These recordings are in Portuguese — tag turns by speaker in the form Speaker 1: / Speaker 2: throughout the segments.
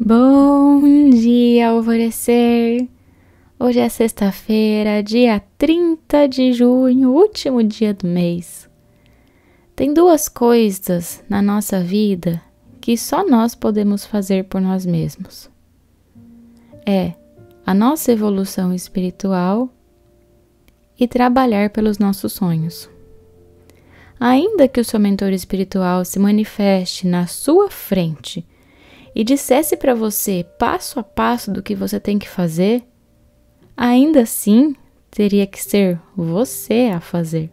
Speaker 1: Bom dia, alvorecer! Hoje é sexta-feira, dia 30 de junho, último dia do mês. Tem duas coisas na nossa vida que só nós podemos fazer por nós mesmos. É a nossa evolução espiritual e trabalhar pelos nossos sonhos. Ainda que o seu mentor espiritual se manifeste na sua frente e dissesse para você passo a passo do que você tem que fazer, ainda assim teria que ser você a fazer.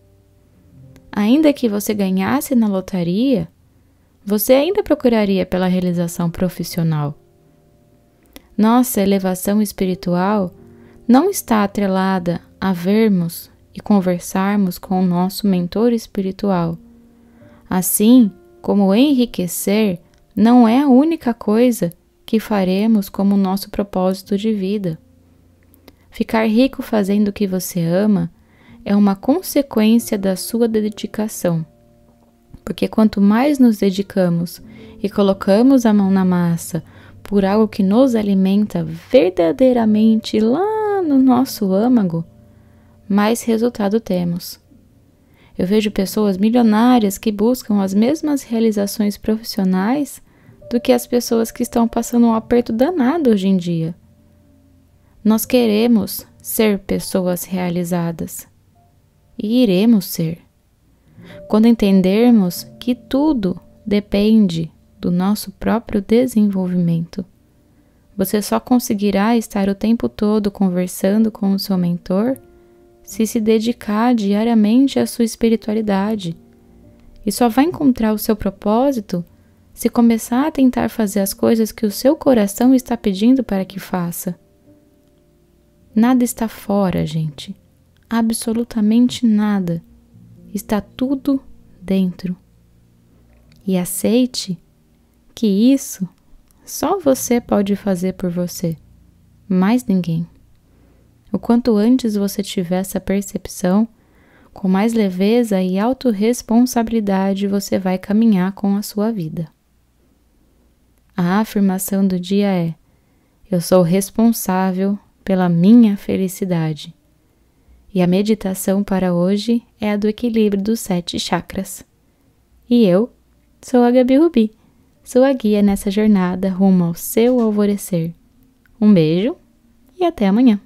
Speaker 1: Ainda que você ganhasse na lotaria, você ainda procuraria pela realização profissional. Nossa elevação espiritual não está atrelada a vermos e conversarmos com o nosso mentor espiritual. Assim como enriquecer não é a única coisa que faremos como nosso propósito de vida. Ficar rico fazendo o que você ama é uma consequência da sua dedicação. Porque quanto mais nos dedicamos e colocamos a mão na massa por algo que nos alimenta verdadeiramente lá no nosso âmago, mais resultado temos. Eu vejo pessoas milionárias que buscam as mesmas realizações profissionais do que as pessoas que estão passando um aperto danado hoje em dia. Nós queremos ser pessoas realizadas e iremos ser. Quando entendermos que tudo depende do nosso próprio desenvolvimento. Você só conseguirá estar o tempo todo conversando com o seu mentor se se dedicar diariamente à sua espiritualidade. E só vai encontrar o seu propósito se começar a tentar fazer as coisas que o seu coração está pedindo para que faça. Nada está fora, gente. Absolutamente nada. Está tudo dentro. E aceite que isso só você pode fazer por você, mais ninguém. O quanto antes você tiver essa percepção, com mais leveza e autorresponsabilidade você vai caminhar com a sua vida. A afirmação do dia é: Eu sou responsável pela minha felicidade. E a meditação para hoje é a do equilíbrio dos sete chakras. E eu sou a Gabi Rubi, sua guia nessa jornada rumo ao seu alvorecer. Um beijo e até amanhã!